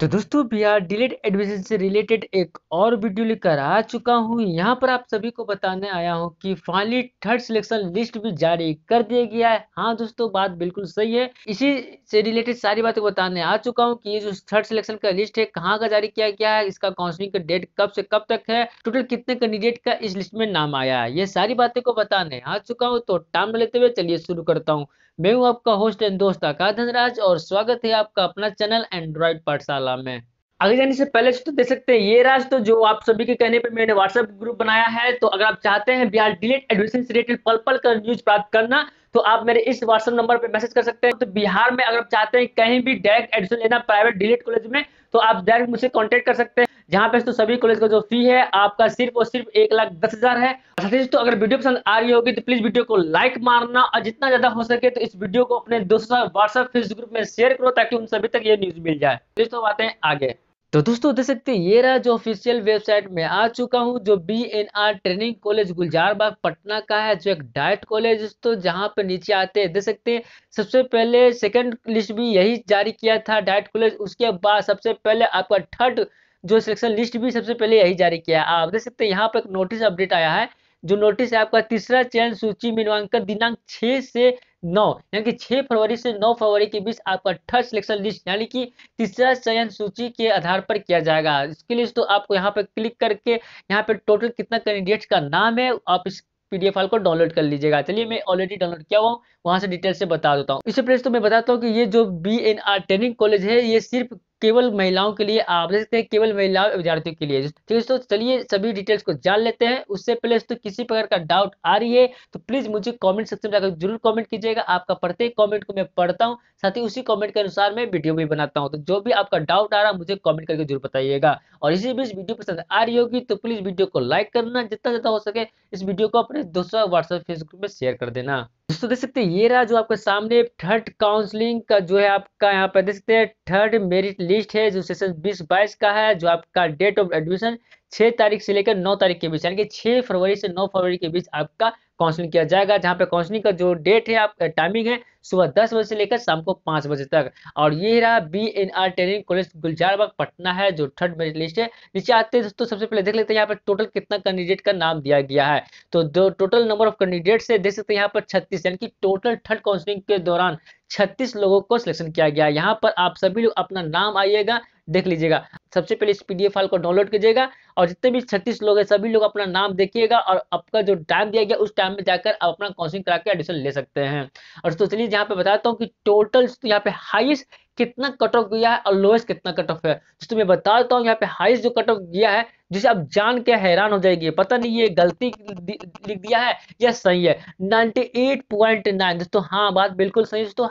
तो दोस्तों Bihar DElEd admission से रिलेटेड एक और वीडियो लेकर आ चुका हूँ यहाँ पर आप सभी को बताने आया हूँ कि फाइनली थर्ड सिलेक्शन लिस्ट भी जारी कर दिया गया है हाँ दोस्तों बात बिल्कुल सही है इसी से रिलेटेड सारी बातें बताने आ चुका हूँ कि ये जो थर्ड सिलेक्शन का लिस्ट है कहाँ का जारी किया गया है इसका काउंसलिंग का डेट कब से कब तक है टोटल कितने कैंडिडेट का इस लिस्ट में नाम आया है ये सारी बातें को बताने आ चुका हूँ तो टाइम लेते हुए चलिए शुरू करता हूँ मैं हूँ आपका होस्ट एंड दोस्त आका धनराज और स्वागत है आपका अपना चैनल एंड्रॉइड पाठशाला सलाम में आगे जाने से पहले तो देख सकते हैं ये राज तो जो आप सभी के कहने पर मैंने व्हाट्सएप ग्रुप बनाया है तो अगर आप चाहते हैं बिहार डिलेट एडमिशन से रिलेटेड पल पल का न्यूज प्राप्त करना तो आप मेरे इस व्हाट्सएप नंबर पर मैसेज कर सकते हैं तो बिहार में अगर आप चाहते हैं कहीं भी डायरेक्ट एडमिशन लेना प्राइवेट डिलेट कॉलेज में तो आप डायरेक्ट मुझसे कॉन्टेक्ट कर सकते हैं जहां पे तो सभी कॉलेज का जो फी है आपका सिर्फ और सिर्फ एक लाख दस हजार है तो अगर वीडियो पसंद आ रही होगी तो प्लीज वीडियो को लाइक मारना और जितना ज्यादा हो सके तो इस वीडियो को अपने दोस्तों व्हाट्सएप फेसबुक ग्रुप में शेयर करो ताकि उन सभी तक ये न्यूज मिल जाए दोस्तों हैं आगे तो दोस्तों देख सकते हैं ये रहा जो ऑफिशियल वेबसाइट में आ चुका हूँ जो B N R training college Gulzarbagh Patna का है जो एक डाइट कॉलेज तो जहाँ पे नीचे आते हैं देख सकते हैं सबसे पहले सेकंड लिस्ट भी यही जारी किया था डाइट कॉलेज उसके बाद सबसे पहले आपका थर्ड जो सिलेक्शन लिस्ट भी सबसे पहले यही जारी किया आप देख सकते हैं यहाँ पर एक नोटिस अपडेट आया है जो नोटिस है आपका तीसरा चयन सूची में दिनांक छह से नौ यानी कि छह फरवरी से नौ फरवरी के बीच आपका थर्ड सिलेक्शन लिस्ट यानी कि तीसरा चयन सूची के आधार पर किया जाएगा इसके लिए तो आपको यहाँ पर क्लिक करके यहाँ पर टोटल कितना कैंडिडेट का नाम है आप इस पीडीएफ फाइल को डाउनलोड कर लीजिएगा चलिए मैं ऑलरेडी डाउनलोड किया हुआ हूँ वहाँ से डिटेल से बता देता हूँ इससे पहले तो मैं बताता हूँ कि ये जो बी ट्रेनिंग कॉलेज है ये सिर्फ केवल महिलाओं के लिए आप देख सकते हैं केवल महिलाओं विद्यार्थियों के लिए ठीक है दोस्तों चलिए सभी डिटेल्स को जान लेते हैं उससे पहले दोस्तों किसी प्रकार का डाउट आ रही है तो प्लीज मुझे कॉमेंट सेक्शन में जाकर जरूर कॉमेंट कीजिएगा आपका प्रत्येक कॉमेंट को मैं पढ़ता हूँ साथ ही उसी कॉमेंट के अनुसार मैं वीडियो भी बनाता हूँ तो जो भी आपका डाउट आ रहा है मुझे कॉमेंट करके जरूर बताइएगा और इसी बीच वीडियो पसंद आ रही होगी तो प्लीज वीडियो को लाइक करना जितना ज्यादा हो सके इस वीडियो को अपने दोस्तों व्हाट्सएप फेसबुक में शेयर कर देना दोस्तों देख सकते हैं ये रहा जो आपके सामने थर्ड काउंसलिंग का जो है आपका यहाँ पर देख सकते हैं थर्ड मेरिट लिस्ट है जो सेशन बीस बाईस का है जो आपका डेट ऑफ एडमिशन छह तारीख से लेकर नौ तारीख के बीच यानी कि छह फरवरी से नौ फरवरी के बीच आपका काउंसलिंग किया जाएगा जहां पे काउंसलिंग का जो डेट है आपका टाइमिंग है सुबह दस बजे से लेकर शाम को पांच बजे तक और ये रहा B N R training college Gulzarbagh Patna है जो थर्ड मेरिट लिस्ट है नीचे आते हैं दोस्तों सबसे पहले देख लेते हैं यहाँ पर टोटल कितना कैंडिडेट का नाम दिया गया है तो दो टोटल नंबर ऑफ कैंडिडेट से देख सकते हैं यहाँ पर छत्तीस यानी कि टोटल थर्ड काउंसलिंग के दौरान छत्तीस लोगों को सिलेक्शन किया गया यहाँ पर आप सभी लोग अपना नाम आइएगा देख लीजिएगा सबसे पहले इस पीडीएफ फाइल को डाउनलोड कीजिएगा और जितने भी छत्तीस लोग हैं सभी लोग अपना नाम देखिएगा और आपका जो टाइम दिया गया उस टाइम में जाकर आप अपना काउंसिलिंग करा के एडमिशन ले सकते हैं और तो चलिए यहाँ पे बताता हूँ कि टोटल तो यहाँ पे हाइस्ट कितना कट ऑफ गया है और लोएस्ट कितना कट ऑफ है जिसको मैं बता देता हूँ यहाँ पे हाइस्ट जो कट ऑफ गया है जिसे आप जान के हैरान हो जाएगी पता नहीं ये गलती लिख दिया है या सही है नाइनटी एट पॉइंट नाइन दोस्तों हाँ बात बिल्कुल सही दोस्तों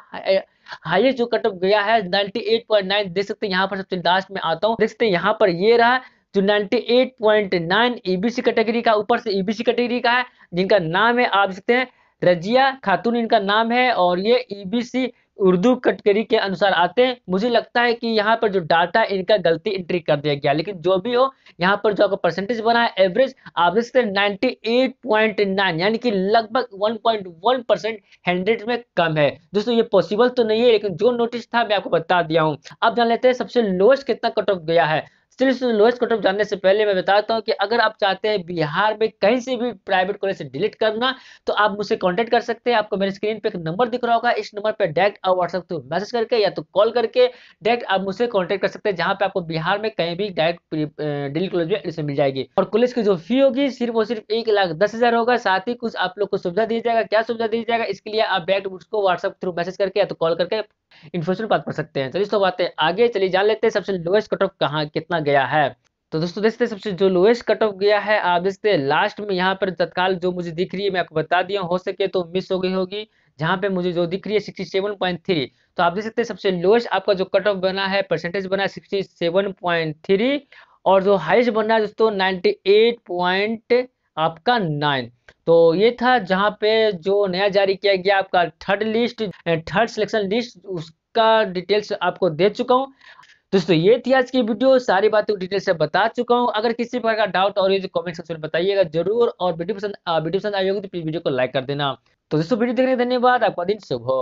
हाईएस्ट जो कट ऑफ गया है 98.9 देख सकते हैं यहाँ पर सबसे लास्ट में आता हूँ देख सकते हैं यहाँ पर ये रहा जो 98.9 एबीसी कैटेगरी का ऊपर से ईबीसी कैटेगरी का है जिनका नाम है आप सकते हैं रजिया खातून इनका नाम है और ये ईबीसी उर्दू कटकरी के अनुसार आते हैं मुझे लगता है कि यहाँ पर जो डाटा इनका गलती एंट्री कर दिया गया लेकिन जो भी हो यहाँ पर जो आपका परसेंटेज बना है एवरेज आप देख सकते हैं 98.9 यानी कि लगभग 1.1 परसेंट हंड्रेड में कम है दोस्तों ये पॉसिबल तो नहीं है लेकिन जो नोटिस था मैं आपको बता दिया हूँ अब जान लेते हैं सबसे लोएस्ट कितना कट ऑफ गया है सिर्फ लोएस्ट कट ऑफ जानने से पहले मैं बताता हूँ कि अगर आप चाहते हैं बिहार में कहीं से भी प्राइवेट कॉलेज से डिलीट करना तो आप मुझसे कॉन्टेक्ट कर सकते हैं आपको मेरे स्क्रीन पे एक नंबर दिख रहा होगा इस नंबर पर डायरेक्ट आप व्हाट्सएप थ्रू मैसेज करके या तो कॉल करके डायरेक्ट आप मुझसे कॉन्टेक्ट कर सकते हैं जहाँ पे आपको बिहार में कहीं भी डायरेक्ट डिलीट कॉलेज में एडमिशन मिल जाएगी और कॉलेज की जो फी होगी सिर्फ और सिर्फ एक लाख दस हज़ार होगा साथ ही कुछ आप लोग को सुविधा दी जाएगा क्या सुविधा दी जाएगा इसके लिए आप डायरेक्ट उसको व्हाट्सएप थ्रू मैसेज करके या तो कॉल करके इन्फॉर्मेशन बात कर सकते हैं चलिए तो, तो बातें आगे चलिए जान लेते हैं सबसे लोएस्ट कट ऑफ कहाँ कितना गया है तो दोस्तों देखते हैं सबसे जो लोएस्ट कट ऑफ गया है आप देखते हैं लास्ट में यहाँ पर तत्काल जो मुझे दिख रही है मैं आपको बता दिया हो सके तो मिस हो गई होगी जहाँ पे मुझे जो दिख रही है सिक्सटी सेवन पॉइंट थ्री तो आप देख सकते हैं सबसे लोएस्ट आपका जो कट ऑफ बना है परसेंटेज बना है सिक्सटी सेवन पॉइंट थ्री और जो हाइस्ट बना है दोस्तों नाइन्टी एट पॉइंट आपका नाइन तो ये था जहाँ पे जो नया जारी किया गया आपका third list third selection list उसका डिटेल्स आपको दे चुका हूँ दोस्तों ये थी आज की वीडियो सारी बातें डिटेल से बता चुका हूँ अगर किसी प्रकार का डाउट और कमेंट सेक्शन में बताइएगा जरूर और वीडियो पसंद वीडियो पसंद आई होगी तो प्लीज वीडियो को लाइक कर देना तो दोस्तों वीडियो देखने धन्यवाद आपका दिन शुभ हो